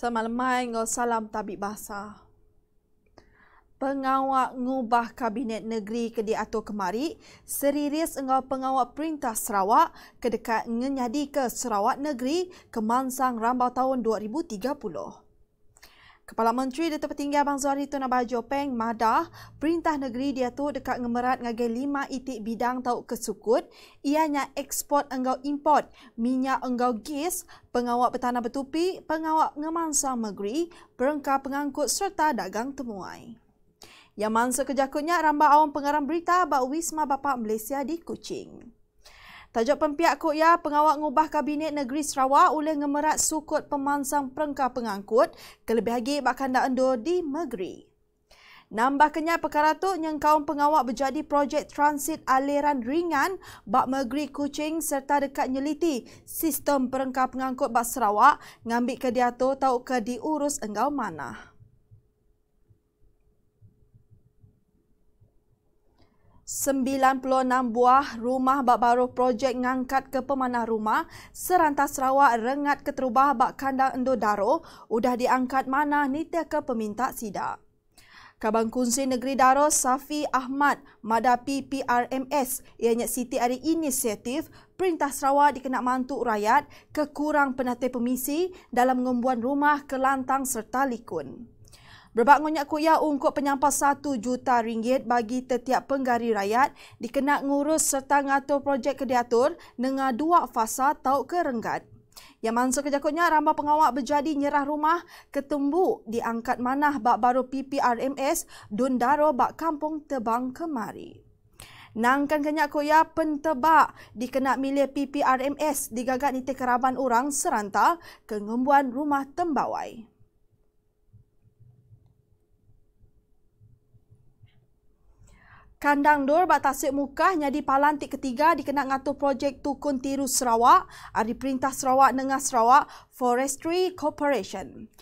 Selamat lemai, ngau salam tabik basah. Pengawak ngubah Kabinet Negeri ke di atur kemari, seriris ngau pengawak perintah Sarawak kedekat ngenyadi ke Sarawak Negeri kemansang rambau tahun 2030. Kepala Menteri datuk Petinggi Abang Zuhari Tun Abah Jopeng madah perintah negeri dia tu dekat ngemerat ngagai lima itik bidang tau kesukut ianya ekspor engau import minyak engau gas pengawak petana betupi pengawak ngemansa negeri perengka pengangkut serta dagang temuai. Yang mansa kejakutnya ramba awam pengarang berita bahawa Wisma bapa Malaysia di Kuching. Tajuk pempiak kot ya, pengawal ngubah Kabinet Negeri Sarawak oleh ngemerat sukut pemansang perengka pengangkut. Kelebih lagi bakal nak di Megri. Nambah kenyat perkara tu yang kaum pengawal berjadi projek transit aliran ringan bak Megri Kucing serta dekat nyeliti sistem perengka pengangkut bak Sarawak ngambil ke dia tu tahu ke diurus engkau manah. 96 buah rumah bak baru projek ngangkat ke pemanah rumah, serantas Sarawak rengat keterubah bak kandang endo daro, sudah diangkat mana nitih ke peminta sidak. Kabang Kunsi Negeri Daro Safi Ahmad madapi PRMS ianya Siti Ari Inisiatif Perintah Sarawak dikenak mantu rakyat kekurang penatih pemisi dalam mengumbuan rumah ke lantang serta likun. Berbangunnya kuya untuk penyampas 1 juta ringgit bagi setiap penggari rakyat dikenak ngurus serta ngatur projek kediatur dengan dua fasa tau kerenggat. Yang masuk kejakutnya, rambah pengawak berjadi nyerah rumah ketembu diangkat manah bak baru PPRMS dun daro bak kampung tebang kemari. Nangkan kenyak koya pentebak dikenak milih PPRMS digagak niti keraban orang serantau kengembuan rumah tembawai. Kandang dor Batasik muka nyadi palantik ketiga dikenak ngatur projek Tukun Tiru Sarawak ah, dari Perintah Sarawak Nengah Sarawak Forestry Corporation.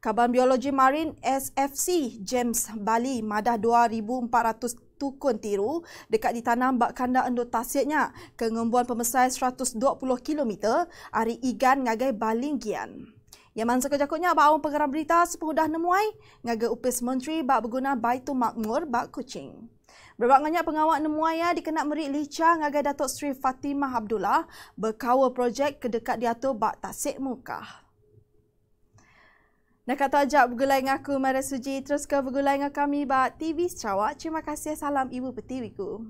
Kaban Biologi Marin SFC James Bali madah 2,400 tukun tiru dekat ditanam bak kandang endut tasiknya ke ngembuan pemesai 120 km dari Igan ngagai Baling Gian. Yang mana sekejap jakutnya bak awam pengeram berita sepuluh dah nemuai ngagai upis menteri bak berguna baitu makmur bak kucing. Berbangganya pengawal Nemuaya dikenak merik licang agar Datuk Sri Fatimah Abdullah berkawal projek kedekat diatu Bak Tasik Mukah. Nak kata ajak bergulai dengan aku, Mara Suji. Terus ke bergulai dengan kami, Bak TV Sarawak. Terima kasih. Salam Ibu Petiwiku.